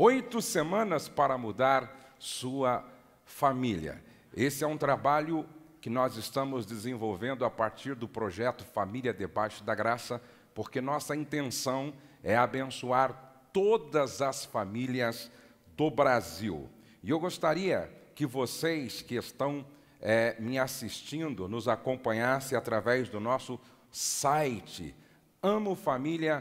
Oito semanas para mudar sua família. Esse é um trabalho que nós estamos desenvolvendo a partir do projeto Família Debaixo da Graça, porque nossa intenção é abençoar todas as famílias do Brasil. E eu gostaria que vocês que estão é, me assistindo nos acompanhassem através do nosso site amofamilia.com.br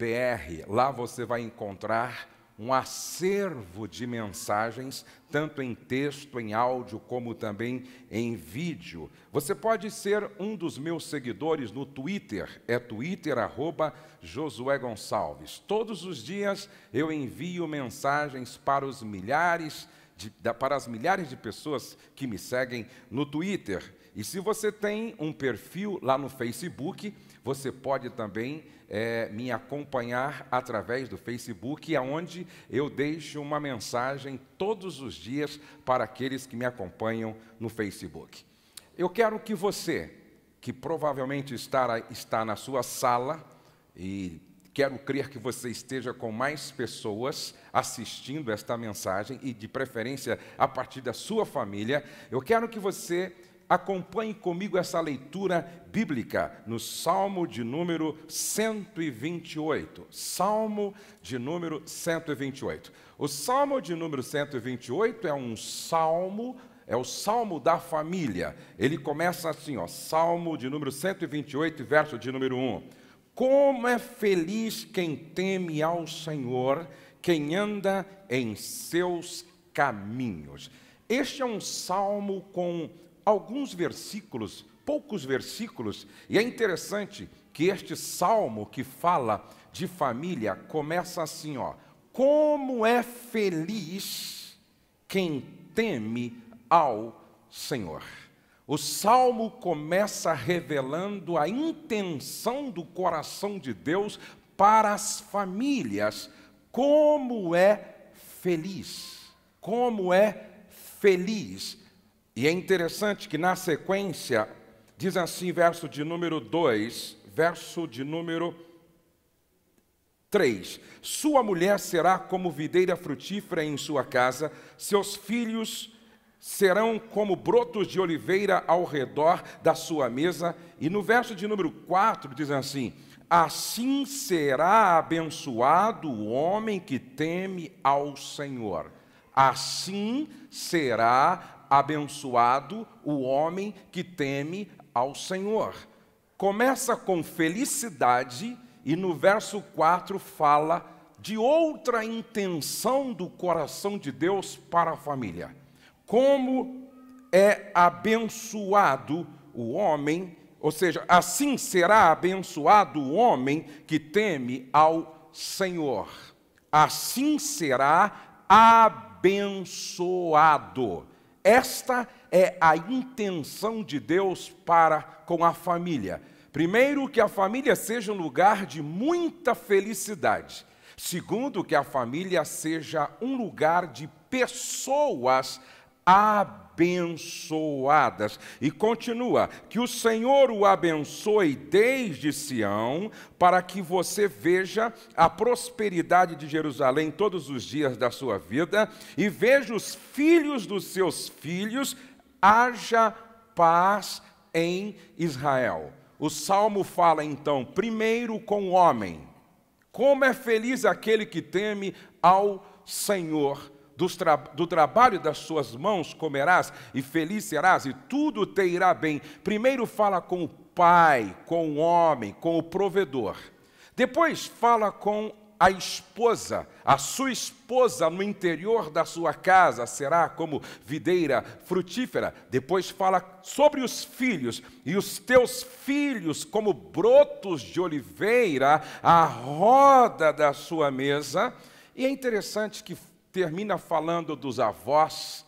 br. Lá você vai encontrar um acervo de mensagens, tanto em texto, em áudio, como também em vídeo. Você pode ser um dos meus seguidores no Twitter, é twitter, arroba Josué Gonçalves. Todos os dias eu envio mensagens para os milhares de, para as milhares de pessoas que me seguem no Twitter. E se você tem um perfil lá no Facebook, você pode também é, me acompanhar através do Facebook, onde eu deixo uma mensagem todos os dias para aqueles que me acompanham no Facebook. Eu quero que você, que provavelmente está, está na sua sala, e quero crer que você esteja com mais pessoas assistindo esta mensagem, e de preferência a partir da sua família, eu quero que você Acompanhe comigo essa leitura bíblica no Salmo de número 128. Salmo de número 128. O Salmo de número 128 é um salmo, é o salmo da família. Ele começa assim, ó, Salmo de número 128, verso de número 1. Como é feliz quem teme ao Senhor, quem anda em seus caminhos. Este é um salmo com alguns versículos, poucos versículos, e é interessante que este salmo que fala de família começa assim, ó: Como é feliz quem teme ao Senhor. O salmo começa revelando a intenção do coração de Deus para as famílias. Como é feliz! Como é feliz e é interessante que na sequência, diz assim, verso de número 2, verso de número 3: Sua mulher será como videira frutífera em sua casa, seus filhos serão como brotos de oliveira ao redor da sua mesa. E no verso de número 4 diz assim: Assim será abençoado o homem que teme ao Senhor. Assim será abençoado o homem que teme ao Senhor. Começa com felicidade e no verso 4 fala de outra intenção do coração de Deus para a família. Como é abençoado o homem, ou seja, assim será abençoado o homem que teme ao Senhor. Assim será abençoado. Esta é a intenção de Deus para com a família. Primeiro, que a família seja um lugar de muita felicidade. Segundo, que a família seja um lugar de pessoas abençoadas abençoadas. E continua: que o Senhor o abençoe desde Sião, para que você veja a prosperidade de Jerusalém todos os dias da sua vida e veja os filhos dos seus filhos, haja paz em Israel. O salmo fala então, primeiro com o homem. Como é feliz aquele que teme ao Senhor tra do trabalho das suas mãos comerás e feliz serás e tudo te irá bem. Primeiro fala com o pai, com o homem, com o provedor. Depois fala com a esposa, a sua esposa no interior da sua casa será como videira frutífera. Depois fala sobre os filhos, e os teus filhos, como brotos de oliveira, à roda da sua mesa. E é interessante que termina falando dos avós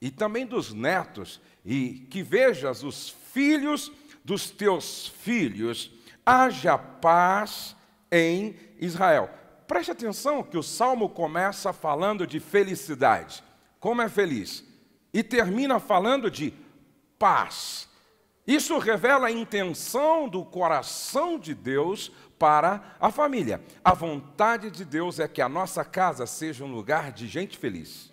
e também dos netos, e que vejas os filhos dos teus filhos, haja paz em Israel. Preste atenção que o salmo começa falando de felicidade, como é feliz, e termina falando de paz. Isso revela a intenção do coração de Deus para a família. A vontade de Deus é que a nossa casa seja um lugar de gente feliz,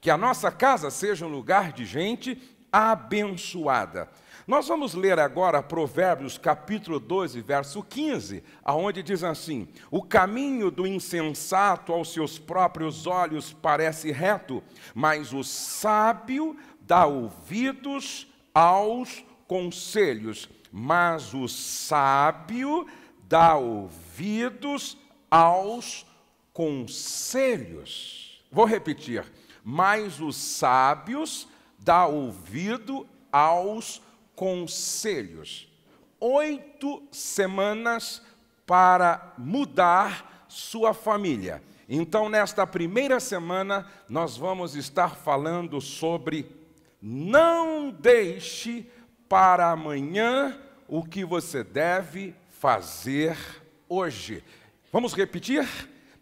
que a nossa casa seja um lugar de gente abençoada. Nós vamos ler agora Provérbios capítulo 12, verso 15, aonde diz assim: O caminho do insensato aos seus próprios olhos parece reto, mas o sábio dá ouvidos aos conselhos, mas o sábio dá ouvidos aos conselhos. Vou repetir, mas os sábios dá ouvido aos conselhos. Oito semanas para mudar sua família. Então, nesta primeira semana, nós vamos estar falando sobre não deixe para amanhã o que você deve fazer hoje. Vamos repetir?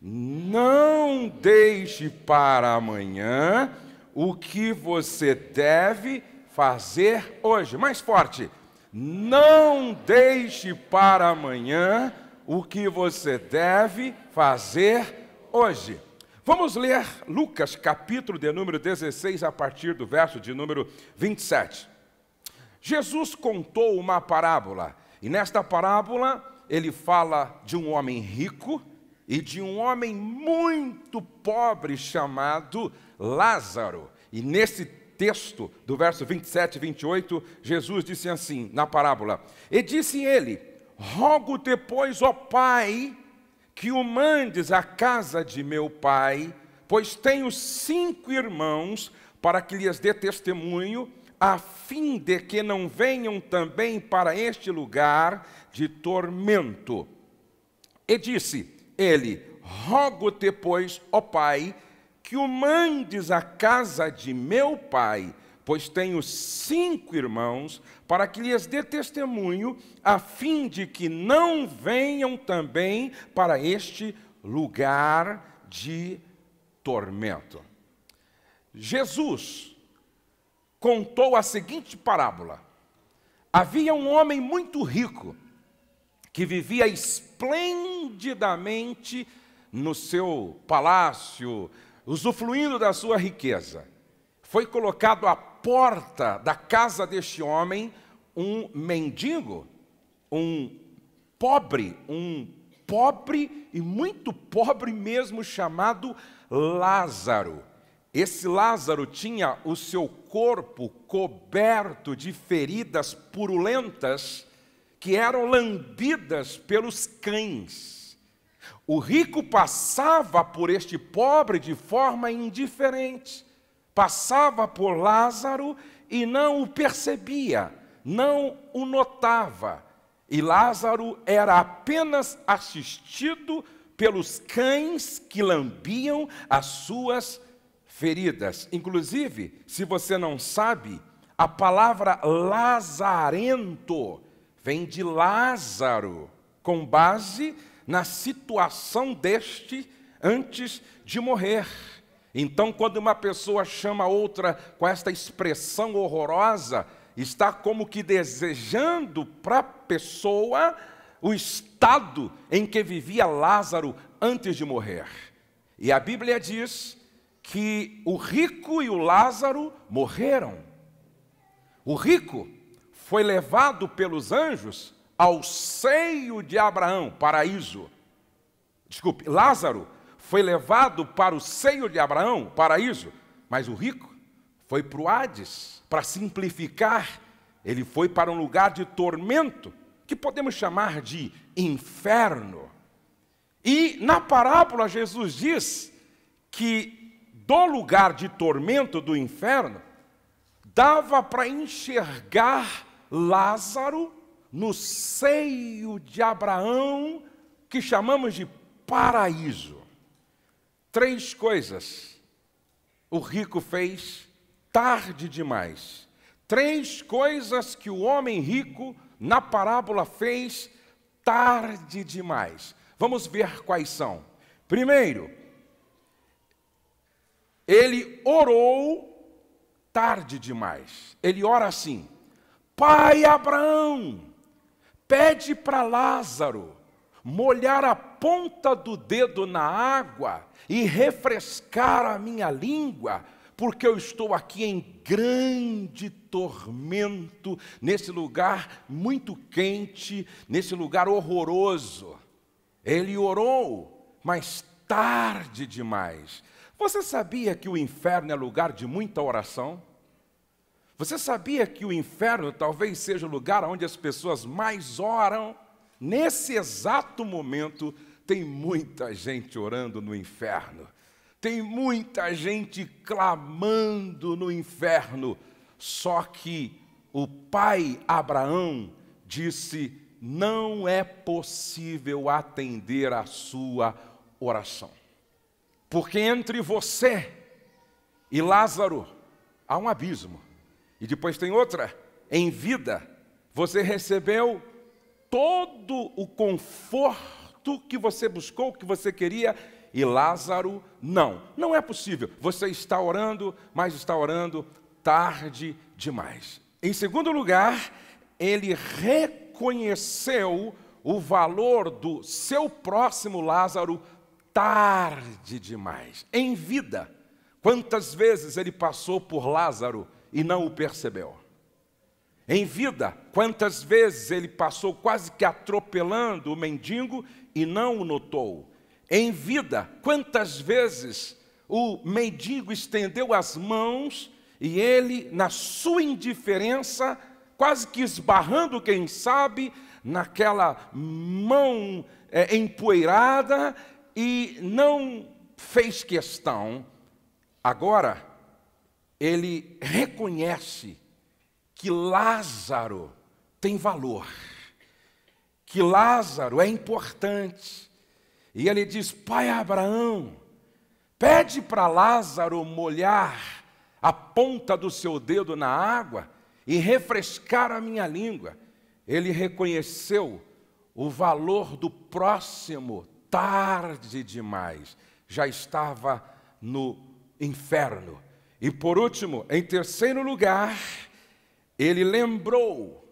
Não deixe para amanhã o que você deve fazer hoje. Mais forte. Não deixe para amanhã o que você deve fazer hoje. Vamos ler Lucas, capítulo de número 16, a partir do verso de número 27. Jesus contou uma parábola, e nesta parábola ele fala de um homem rico e de um homem muito pobre chamado Lázaro. E nesse texto, do verso 27 e 28, Jesus disse assim na parábola: E disse ele: Rogo-te, pois, ó Pai, que o mandes à casa de meu pai, pois tenho cinco irmãos, para que lhes dê testemunho a fim de que não venham também para este lugar de tormento. E disse ele: Rogo-te, pois, ó Pai, que o mandes à casa de meu pai, pois tenho cinco irmãos, para que lhes dê testemunho, a fim de que não venham também para este lugar de tormento. Jesus contou a seguinte parábola: Havia um homem muito rico que vivia esplendidamente no seu palácio, usufruindo da sua riqueza. Foi colocado à porta da casa deste homem um mendigo, um pobre, um pobre e muito pobre mesmo, chamado Lázaro esse Lázaro tinha o seu corpo coberto de feridas purulentas que eram lambidas pelos cães. O rico passava por este pobre de forma indiferente, passava por Lázaro e não o percebia, não o notava. E Lázaro era apenas assistido pelos cães que lambiam as suas feridas feridas. Inclusive, se você não sabe, a palavra lazarento vem de Lázaro, com base na situação deste antes de morrer. Então, quando uma pessoa chama outra com esta expressão horrorosa, está como que desejando para a pessoa o estado em que vivia Lázaro antes de morrer. E a Bíblia diz que o rico e o Lázaro morreram. O rico foi levado pelos anjos ao seio de Abraão, paraíso. Desculpe, Lázaro foi levado para o seio de Abraão, paraíso, mas o rico foi para o Hades. Para simplificar, ele foi para um lugar de tormento, que podemos chamar de inferno. E na parábola, Jesus diz que do lugar de tormento do inferno, dava para enxergar Lázaro no seio de Abraão, que chamamos de paraíso. Três coisas o rico fez tarde demais. Três coisas que o homem rico na parábola fez tarde demais. Vamos ver quais são. Primeiro, ele orou tarde demais. Ele ora assim: Pai Abraão, pede para Lázaro molhar a ponta do dedo na água e refrescar a minha língua, porque eu estou aqui em grande tormento, nesse lugar muito quente, nesse lugar horroroso. Ele orou, mas tarde demais. Você sabia que o inferno é lugar de muita oração? Você sabia que o inferno talvez seja o lugar onde as pessoas mais oram? Nesse exato momento, tem muita gente orando no inferno, tem muita gente clamando no inferno, só que o pai Abraão disse: não é possível atender a sua oração. Porque entre você e Lázaro há um abismo. E depois tem outra, em vida você recebeu todo o conforto que você buscou, que você queria, e Lázaro não. Não é possível. Você está orando, mas está orando tarde demais. Em segundo lugar, ele reconheceu o valor do seu próximo Lázaro tarde demais. Em vida, quantas vezes ele passou por Lázaro e não o percebeu? Em vida, quantas vezes ele passou quase que atropelando o mendigo e não o notou? Em vida, quantas vezes o mendigo estendeu as mãos e ele, na sua indiferença, quase que esbarrando, quem sabe, naquela mão é, empoeirada, e não fez questão, agora ele reconhece que Lázaro tem valor, que Lázaro é importante. E ele diz: Pai Abraão, pede para Lázaro molhar a ponta do seu dedo na água e refrescar a minha língua. Ele reconheceu o valor do próximo tarde demais, já estava no inferno. E por último, em terceiro lugar, ele lembrou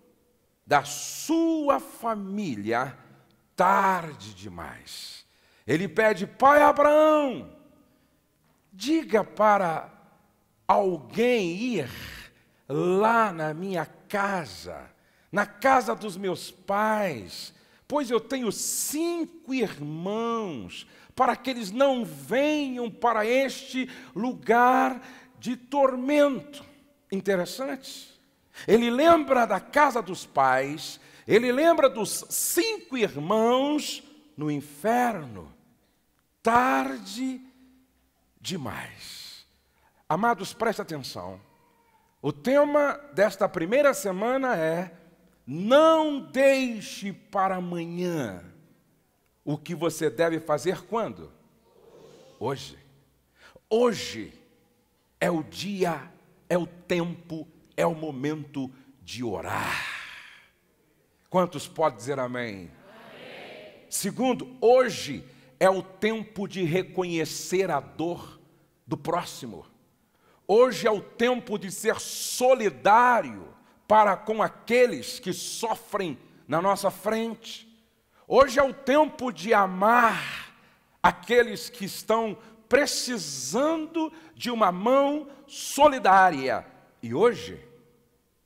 da sua família tarde demais. Ele pede, pai Abraão, diga para alguém ir lá na minha casa, na casa dos meus pais, Pois eu tenho cinco irmãos, para que eles não venham para este lugar de tormento. Interessante. Ele lembra da casa dos pais, ele lembra dos cinco irmãos no inferno. Tarde demais. Amados, preste atenção. O tema desta primeira semana é não deixe para amanhã o que você deve fazer quando? Hoje. Hoje é o dia, é o tempo, é o momento de orar. Quantos podem dizer amém? amém? Segundo, hoje é o tempo de reconhecer a dor do próximo. Hoje é o tempo de ser solidário para com aqueles que sofrem na nossa frente. Hoje é o tempo de amar aqueles que estão precisando de uma mão solidária. E hoje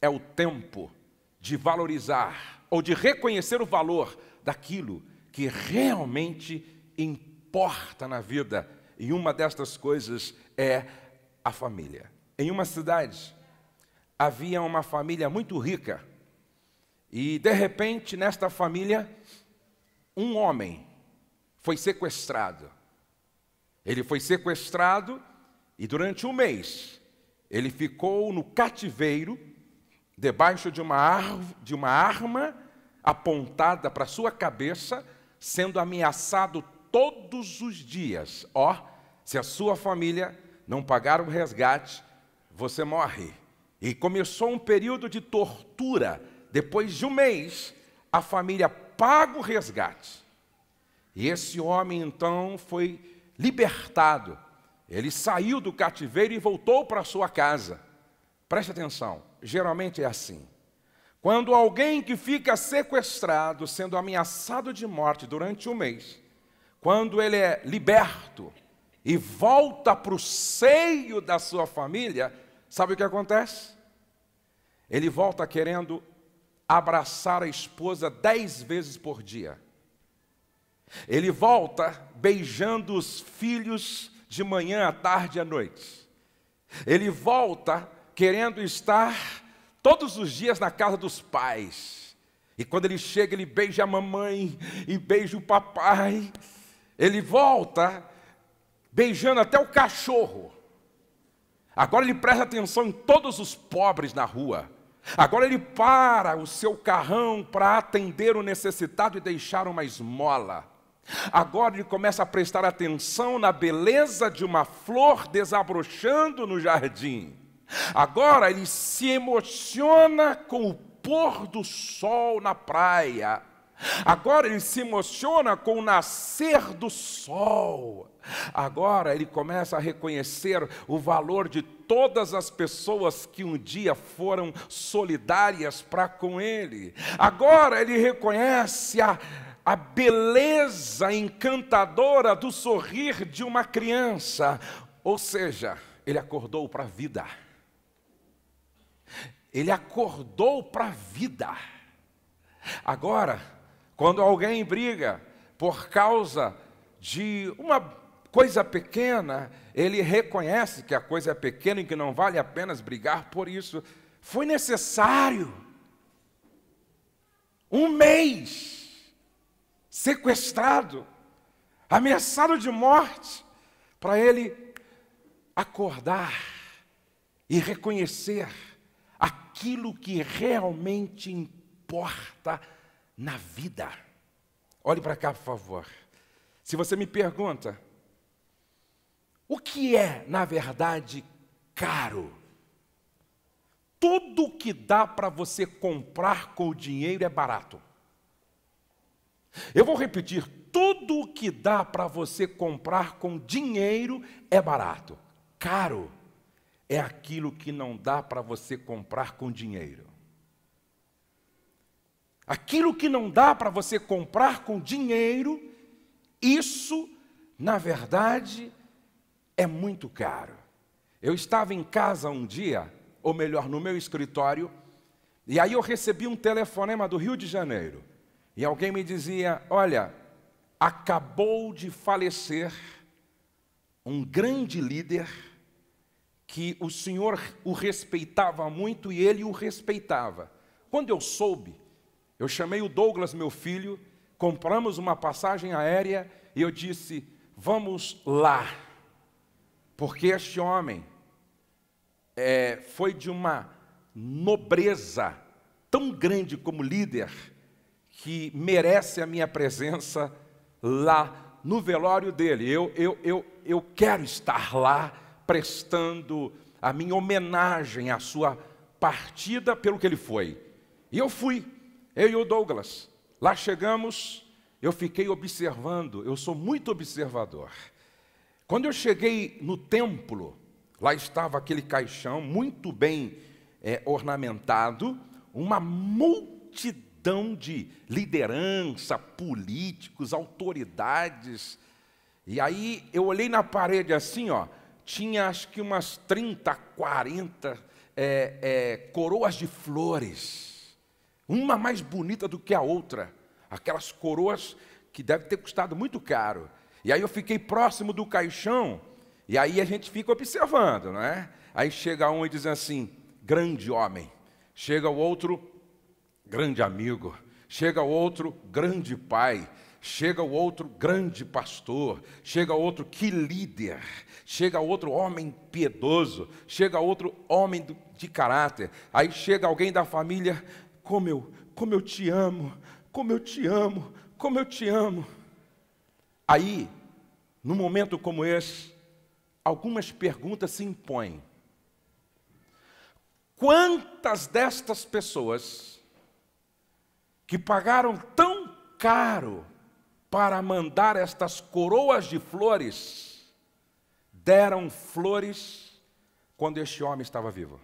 é o tempo de valorizar ou de reconhecer o valor daquilo que realmente importa na vida. E uma destas coisas é a família. Em uma cidade havia uma família muito rica. E de repente, nesta família, um homem foi sequestrado. Ele foi sequestrado e durante um mês ele ficou no cativeiro, debaixo de uma, de uma arma apontada para sua cabeça, sendo ameaçado todos os dias. Ó, oh, se a sua família não pagar o resgate, você morre. E começou um período de tortura. Depois de um mês, a família paga o resgate. E esse homem então foi libertado. Ele saiu do cativeiro e voltou para sua casa. Preste atenção, geralmente é assim. Quando alguém que fica sequestrado, sendo ameaçado de morte durante um mês, quando ele é liberto e volta para o seio da sua família, Sabe o que acontece? Ele volta querendo abraçar a esposa dez vezes por dia. Ele volta beijando os filhos de manhã, à tarde e à noite. Ele volta querendo estar todos os dias na casa dos pais. E quando ele chega, ele beija a mamãe e beija o papai. Ele volta beijando até o cachorro. Agora ele presta atenção em todos os pobres na rua. Agora ele para o seu carrão para atender o necessitado e deixar uma esmola. Agora ele começa a prestar atenção na beleza de uma flor desabrochando no jardim. Agora ele se emociona com o pôr do sol na praia. Agora ele se emociona com o nascer do sol. Agora ele começa a reconhecer o valor de todas as pessoas que um dia foram solidárias para com ele. Agora ele reconhece a, a beleza encantadora do sorrir de uma criança. Ou seja, ele acordou para a vida. Ele acordou para a vida. Agora, quando alguém briga por causa de uma coisa pequena, ele reconhece que a coisa é pequena e que não vale a pena brigar por isso. Foi necessário um mês sequestrado, ameaçado de morte, para ele acordar e reconhecer aquilo que realmente importa na vida. Olhe para cá, por favor. Se você me pergunta, o que é, na verdade, caro? Tudo que dá para você comprar com o dinheiro é barato. Eu vou repetir: tudo que dá para você comprar com dinheiro é barato. Caro é aquilo que não dá para você comprar com dinheiro. Aquilo que não dá para você comprar com dinheiro, isso, na verdade, é muito caro. Eu estava em casa um dia, ou melhor, no meu escritório, e aí eu recebi um telefonema do Rio de Janeiro. E alguém me dizia: Olha, acabou de falecer um grande líder que o senhor o respeitava muito e ele o respeitava. Quando eu soube, eu chamei o Douglas, meu filho, compramos uma passagem aérea e eu disse: vamos lá, porque este homem é, foi de uma nobreza tão grande como líder que merece a minha presença lá no velório dele. Eu, eu, eu, eu quero estar lá prestando a minha homenagem à sua partida pelo que ele foi. E eu fui eu e o Douglas. Lá chegamos, eu fiquei observando, eu sou muito observador. Quando eu cheguei no templo, lá estava aquele caixão muito bem é, ornamentado, uma multidão de liderança, políticos, autoridades. E aí eu olhei na parede assim, ó, tinha acho que umas 30, 40 é, é, coroas de flores uma mais bonita do que a outra, aquelas coroas que deve ter custado muito caro. E aí eu fiquei próximo do caixão, e aí a gente fica observando, não é? Aí chega um e diz assim: grande homem. Chega o outro, grande amigo. Chega o outro, grande pai. Chega o outro grande pastor, chega o outro que líder, chega o outro homem piedoso, chega o outro homem de caráter. Aí chega alguém da família, como eu, como eu te amo, como eu te amo, como eu te amo. Aí, num momento como esse, algumas perguntas se impõem. Quantas destas pessoas que pagaram tão caro para mandar estas coroas de flores deram flores quando este homem estava vivo?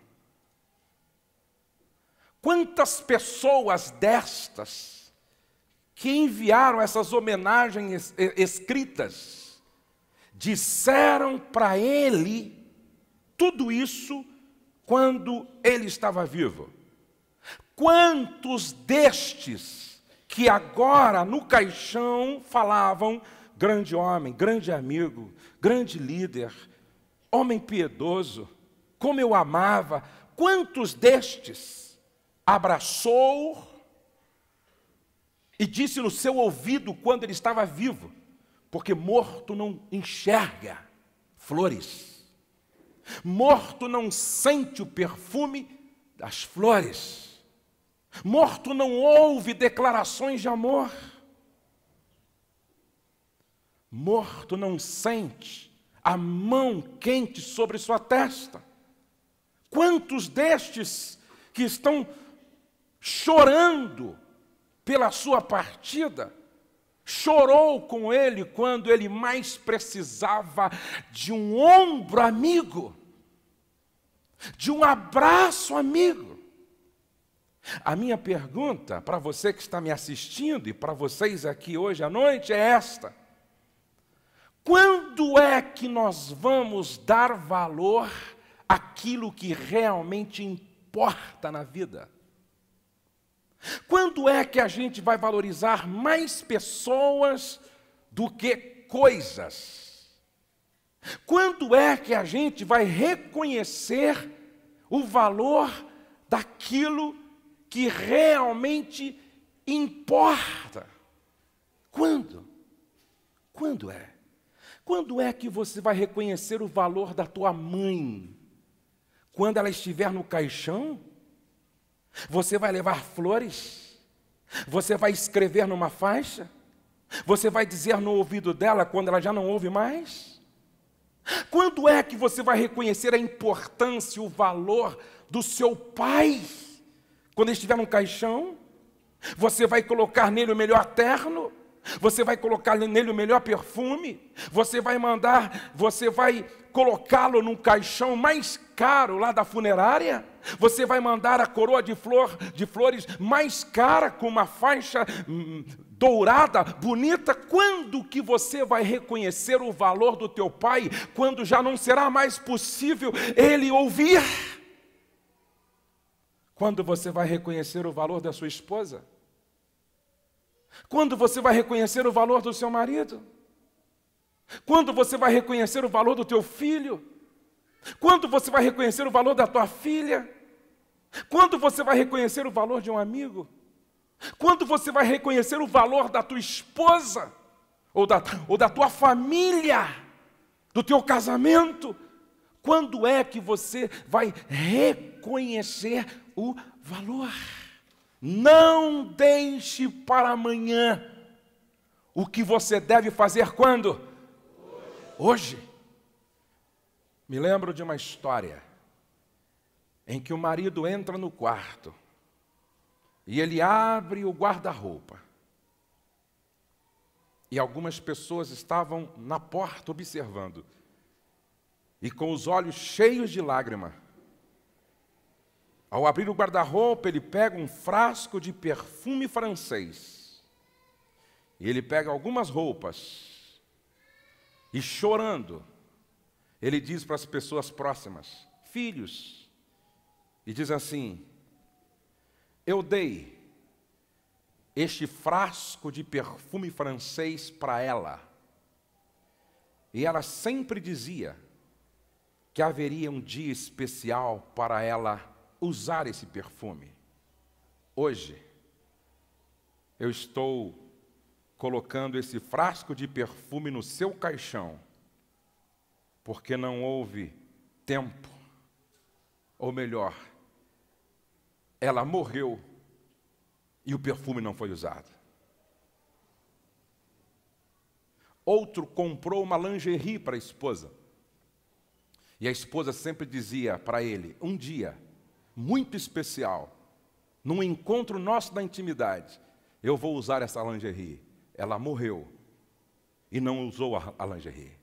Quantas pessoas destas que enviaram essas homenagens escritas disseram para ele tudo isso quando ele estava vivo? Quantos destes que agora no caixão falavam grande homem, grande amigo, grande líder, homem piedoso, como eu amava, quantos destes abraçou e disse no seu ouvido quando ele estava vivo, porque morto não enxerga flores, morto não sente o perfume das flores, morto não ouve declarações de amor, morto não sente a mão quente sobre sua testa. Quantos destes que estão chorando pela sua partida, chorou com ele quando ele mais precisava de um ombro amigo, de um abraço amigo. A minha pergunta para você que está me assistindo e para vocês aqui hoje à noite é esta: quando é que nós vamos dar valor àquilo que realmente importa na vida? Quando é que a gente vai valorizar mais pessoas do que coisas? Quando é que a gente vai reconhecer o valor daquilo que realmente importa? Quando? Quando é? Quando é que você vai reconhecer o valor da tua mãe? Quando ela estiver no caixão? Você vai levar flores? Você vai escrever numa faixa? Você vai dizer no ouvido dela quando ela já não ouve mais? Quando é que você vai reconhecer a importância, o valor do seu pai? Quando ele estiver num caixão, você vai colocar nele o melhor terno? Você vai colocar nele o melhor perfume, você vai mandar, você vai colocá-lo num caixão mais caro lá da funerária, você vai mandar a coroa de flor, de flores mais cara com uma faixa hum, dourada, bonita. Quando que você vai reconhecer o valor do teu pai quando já não será mais possível ele ouvir? Quando você vai reconhecer o valor da sua esposa? Quando você vai reconhecer o valor do seu marido? Quando você vai reconhecer o valor do teu filho? Quando você vai reconhecer o valor da tua filha? Quando você vai reconhecer o valor de um amigo? Quando você vai reconhecer o valor da tua esposa? Ou da, ou da tua família? Do teu casamento? Quando é que você vai reconhecer o valor? Não deixe para amanhã o que você deve fazer quando? Hoje. Hoje. Me lembro de uma história em que o marido entra no quarto e ele abre o guarda-roupa. E algumas pessoas estavam na porta observando. E com os olhos cheios de lágrima, ao abrir o guarda-roupa, ele pega um frasco de perfume francês. E ele pega algumas roupas. E chorando, ele diz para as pessoas próximas, filhos, e diz assim: Eu dei este frasco de perfume francês para ela. E ela sempre dizia que haveria um dia especial para ela usar esse perfume. Hoje, eu estou colocando esse frasco de perfume no seu caixão, porque não houve tempo, ou melhor, ela morreu e o perfume não foi usado. Outro comprou uma lingerie para a esposa. E a esposa sempre dizia para ele: Um dia muito especial, num encontro nosso da intimidade, eu vou usar essa lingerie. Ela morreu e não usou a lingerie.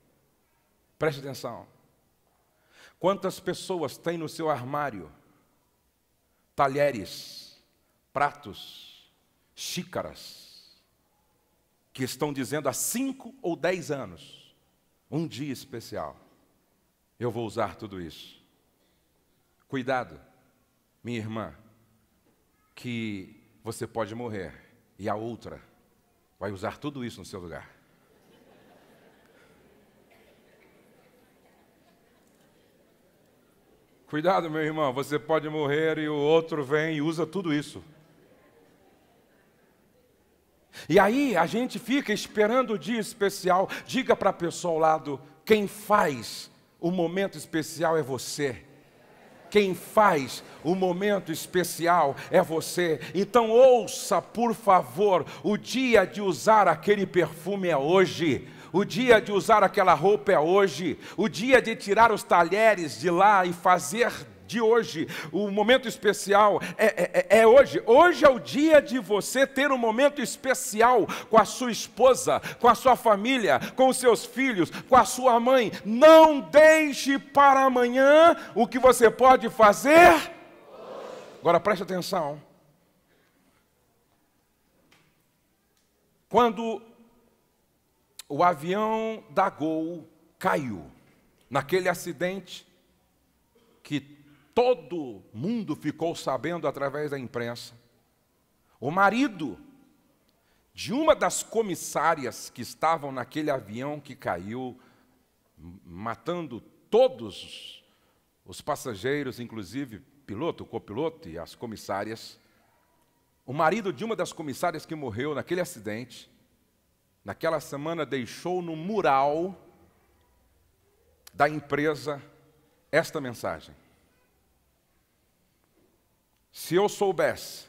Preste atenção. Quantas pessoas têm no seu armário talheres, pratos, xícaras, que estão dizendo há cinco ou dez anos, um dia especial, eu vou usar tudo isso. Cuidado minha irmã, que você pode morrer e a outra vai usar tudo isso no seu lugar. Cuidado, meu irmão, você pode morrer e o outro vem e usa tudo isso. E aí a gente fica esperando o dia especial. Diga para a pessoa ao lado: quem faz o momento especial é você. Quem faz o momento especial é você. Então ouça, por favor, o dia de usar aquele perfume é hoje. O dia de usar aquela roupa é hoje. O dia de tirar os talheres de lá e fazer de hoje, o momento especial é, é, é, é hoje. Hoje é o dia de você ter um momento especial com a sua esposa, com a sua família, com os seus filhos, com a sua mãe. Não deixe para amanhã o que você pode fazer. Agora preste atenção. Quando o avião da Gol caiu naquele acidente que Todo mundo ficou sabendo através da imprensa. O marido de uma das comissárias que estavam naquele avião que caiu, matando todos os passageiros, inclusive piloto, copiloto e as comissárias. O marido de uma das comissárias que morreu naquele acidente, naquela semana deixou no mural da empresa esta mensagem: se eu soubesse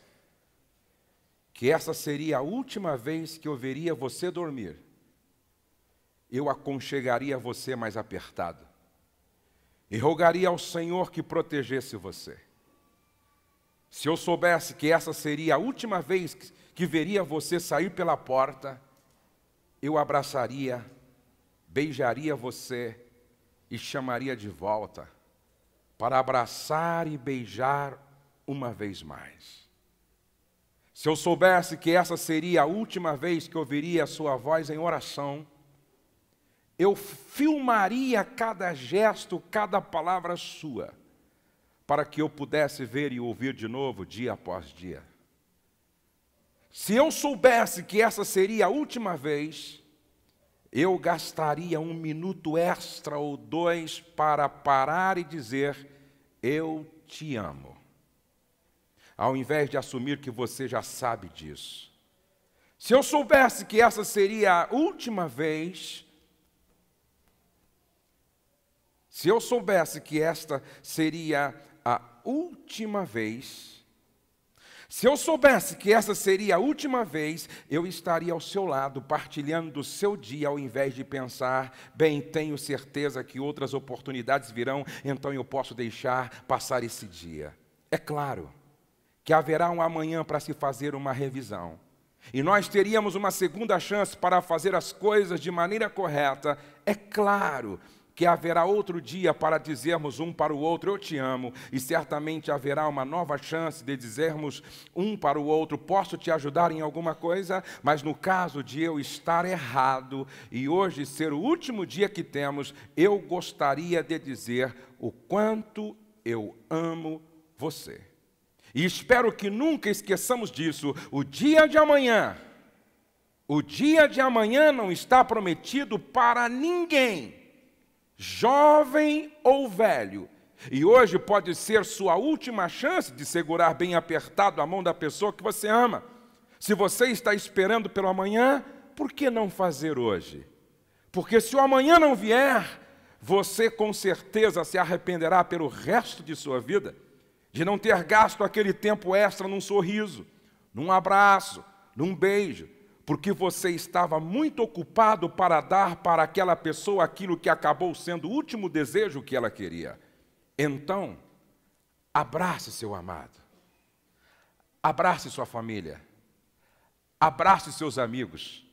que essa seria a última vez que eu veria você dormir, eu aconchegaria você mais apertado e rogaria ao Senhor que protegesse você. Se eu soubesse que essa seria a última vez que veria você sair pela porta, eu abraçaria, beijaria você e chamaria de volta para abraçar e beijar uma vez mais. Se eu soubesse que essa seria a última vez que ouviria a sua voz em oração, eu filmaria cada gesto, cada palavra sua, para que eu pudesse ver e ouvir de novo dia após dia. Se eu soubesse que essa seria a última vez, eu gastaria um minuto extra ou dois para parar e dizer: Eu te amo ao invés de assumir que você já sabe disso. Se eu soubesse que essa seria a última vez, se eu soubesse que esta seria a última vez, se eu soubesse que essa seria a última vez, eu estaria ao seu lado, partilhando o seu dia, ao invés de pensar, bem, tenho certeza que outras oportunidades virão, então eu posso deixar passar esse dia. É claro que haverá um amanhã para se fazer uma revisão. E nós teríamos uma segunda chance para fazer as coisas de maneira correta. É claro que haverá outro dia para dizermos um para o outro eu te amo, e certamente haverá uma nova chance de dizermos um para o outro posso te ajudar em alguma coisa, mas no caso de eu estar errado e hoje ser o último dia que temos, eu gostaria de dizer o quanto eu amo você. E espero que nunca esqueçamos disso. O dia de amanhã, o dia de amanhã não está prometido para ninguém, jovem ou velho. E hoje pode ser sua última chance de segurar bem apertado a mão da pessoa que você ama. Se você está esperando pelo amanhã, por que não fazer hoje? Porque se o amanhã não vier, você com certeza se arrependerá pelo resto de sua vida de não ter gasto aquele tempo extra num sorriso, num abraço, num beijo, porque você estava muito ocupado para dar para aquela pessoa aquilo que acabou sendo o último desejo que ela queria. Então, abrace seu amado, abrace sua família, abrace seus amigos,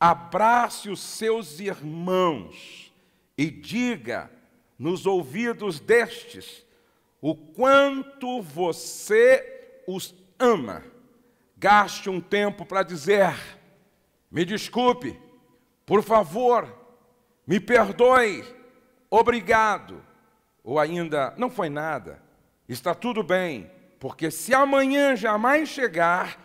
abrace os seus irmãos e diga nos ouvidos destes o quanto você os ama. Gaste um tempo para dizer: me desculpe, por favor, me perdoe, obrigado. Ou ainda, não foi nada, está tudo bem, porque se amanhã jamais chegar,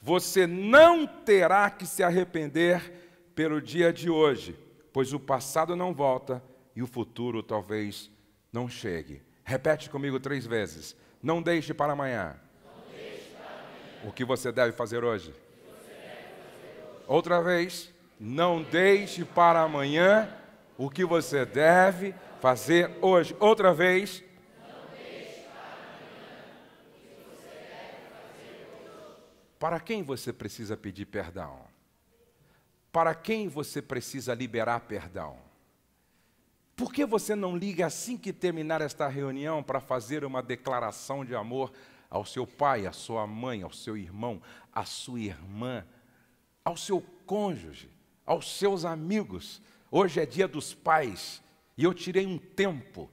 você não terá que se arrepender pelo dia de hoje, pois o passado não volta e o futuro talvez não chegue. Repete comigo três vezes. Não deixe para amanhã, deixe para amanhã. O, que o que você deve fazer hoje. Outra vez. Não deixe para amanhã o que você deve fazer hoje. Outra vez. Para quem você precisa pedir perdão? Para quem você precisa liberar perdão? Por que você não liga assim que terminar esta reunião para fazer uma declaração de amor ao seu pai, à sua mãe, ao seu irmão, à sua irmã, ao seu cônjuge, aos seus amigos? Hoje é dia dos pais e eu tirei um tempo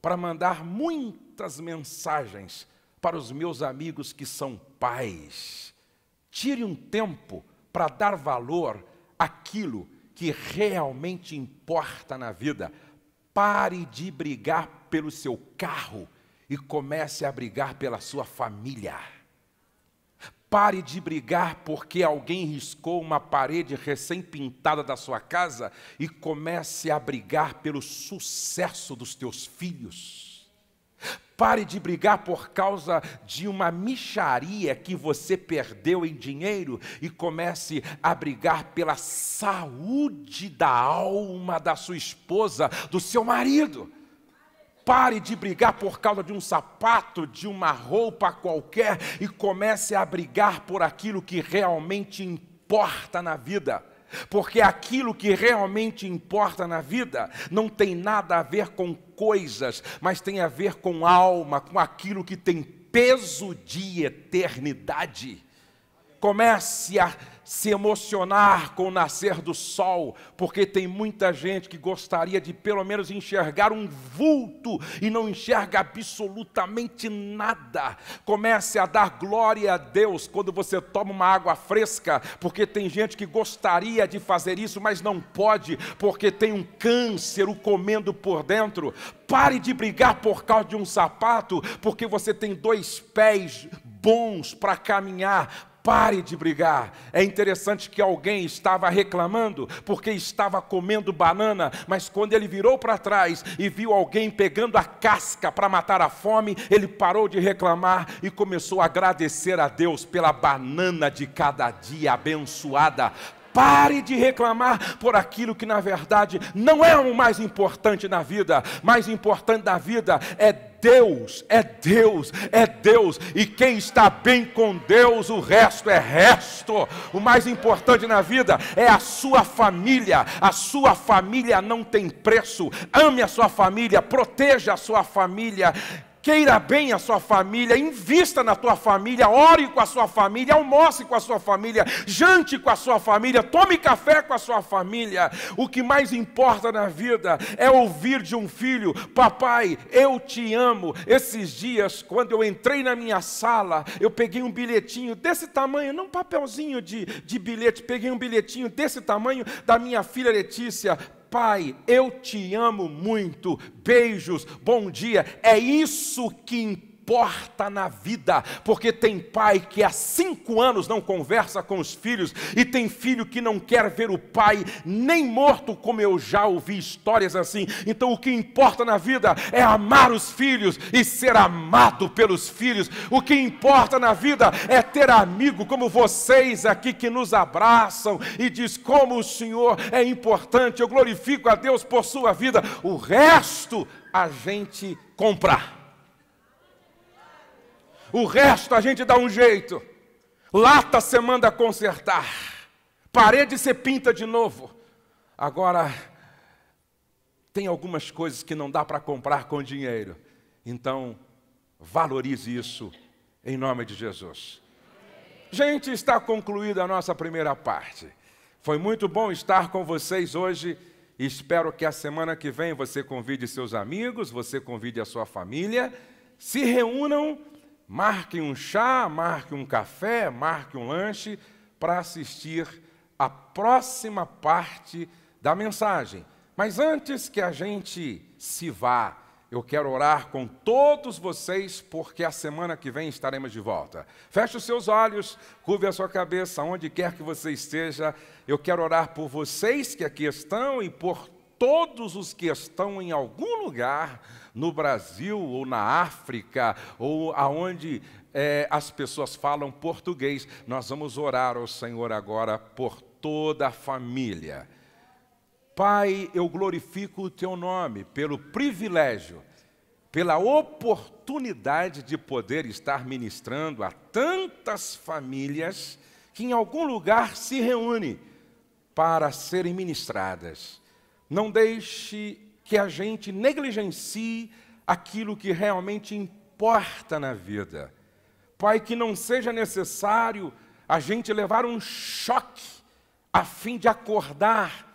para mandar muitas mensagens para os meus amigos que são pais. Tire um tempo para dar valor àquilo que realmente importa na vida, Pare de brigar pelo seu carro e comece a brigar pela sua família. Pare de brigar porque alguém riscou uma parede recém-pintada da sua casa e comece a brigar pelo sucesso dos teus filhos. Pare de brigar por causa de uma micharia que você perdeu em dinheiro e comece a brigar pela saúde da alma da sua esposa, do seu marido. Pare de brigar por causa de um sapato, de uma roupa qualquer e comece a brigar por aquilo que realmente importa na vida. Porque aquilo que realmente importa na vida não tem nada a ver com coisas, mas tem a ver com alma, com aquilo que tem peso de eternidade comece a se emocionar com o nascer do sol, porque tem muita gente que gostaria de pelo menos enxergar um vulto e não enxerga absolutamente nada. Comece a dar glória a Deus quando você toma uma água fresca, porque tem gente que gostaria de fazer isso, mas não pode, porque tem um câncer o comendo por dentro. Pare de brigar por causa de um sapato, porque você tem dois pés bons para caminhar. Pare de brigar. É interessante que alguém estava reclamando porque estava comendo banana, mas quando ele virou para trás e viu alguém pegando a casca para matar a fome, ele parou de reclamar e começou a agradecer a Deus pela banana de cada dia abençoada Pare de reclamar por aquilo que na verdade não é o mais importante na vida. Mais importante da vida é Deus, é Deus, é Deus. E quem está bem com Deus, o resto é resto. O mais importante na vida é a sua família. A sua família não tem preço. Ame a sua família, proteja a sua família queira bem a sua família, invista na tua família, ore com a sua família, almoce com a sua família, jante com a sua família, tome café com a sua família. O que mais importa na vida é ouvir de um filho: Papai, eu te amo. Esses dias, quando eu entrei na minha sala, eu peguei um bilhetinho desse tamanho, não um papelzinho de, de bilhete, peguei um bilhetinho desse tamanho da minha filha Letícia. Pai, eu te amo muito, beijos, bom dia. É isso que importa importa na vida, porque tem pai que há cinco anos não conversa com os filhos, e tem filho que não quer ver o pai nem morto, como eu já ouvi histórias assim. Então, o que importa na vida é amar os filhos e ser amado pelos filhos, o que importa na vida é ter amigo como vocês aqui que nos abraçam e diz como o Senhor é importante, eu glorifico a Deus por sua vida, o resto a gente comprar o resto a gente dá um jeito. Lata você manda consertar, parede você pinta de novo. Agora, tem algumas coisas que não dá para comprar com dinheiro, então valorize isso em nome de Jesus. Gente, está concluída a nossa primeira parte. Foi muito bom estar com vocês hoje. Espero que a semana que vem você convide seus amigos, você convide a sua família. Se reúnam Marque um chá, marque um café, marque um lanche para assistir a próxima parte da mensagem. Mas antes que a gente se vá, eu quero orar com todos vocês, porque a semana que vem estaremos de volta. Feche os seus olhos, curve a sua cabeça, onde quer que você esteja. Eu quero orar por vocês que aqui estão e por todos os que estão em algum lugar no Brasil ou na África ou aonde é, as pessoas falam português. Nós vamos orar ao Senhor agora por toda a família. Pai, eu glorifico o teu nome pelo privilégio, pela oportunidade de poder estar ministrando a tantas famílias que em algum lugar se reúne para serem ministradas. Não deixe que a gente negligencie aquilo que realmente importa na vida. Pai, que não seja necessário a gente levar um choque a fim de acordar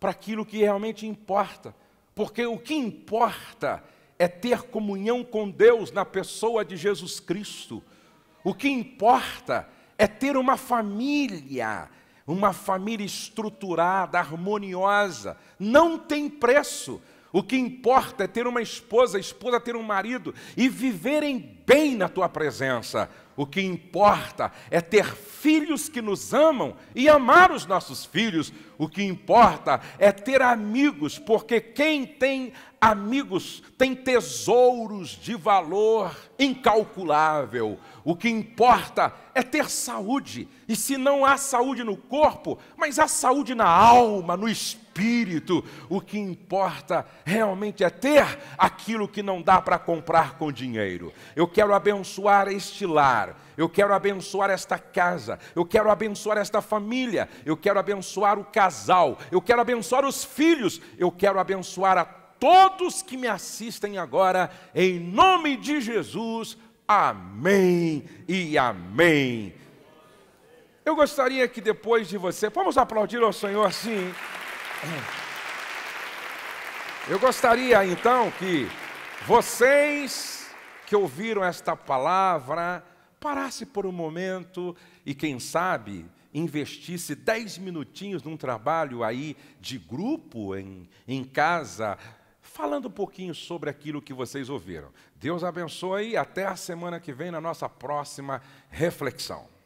para aquilo que realmente importa. Porque o que importa é ter comunhão com Deus na pessoa de Jesus Cristo. O que importa é ter uma família, uma família estruturada, harmoniosa. Não tem preço. O que importa é ter uma esposa, a esposa ter um marido e viverem bem na tua presença. O que importa é ter filhos que nos amam e amar os nossos filhos, o que importa é ter amigos, porque quem tem amigos tem tesouros de valor incalculável. O que importa é ter saúde. E se não há saúde no corpo, mas há saúde na alma, no espírito. O que importa realmente é ter aquilo que não dá para comprar com dinheiro. Eu quero abençoar este lar eu quero abençoar esta casa, eu quero abençoar esta família, eu quero abençoar o casal, eu quero abençoar os filhos, eu quero abençoar a todos que me assistem agora, em nome de Jesus, amém e amém. Eu gostaria que depois de você, vamos aplaudir ao Senhor assim. Eu gostaria então que vocês que ouviram esta palavra, parasse por um momento e, quem sabe, investisse dez minutinhos num trabalho aí de grupo em, em casa, falando um pouquinho sobre aquilo que vocês ouviram. Deus abençoe e até a semana que vem na nossa próxima reflexão.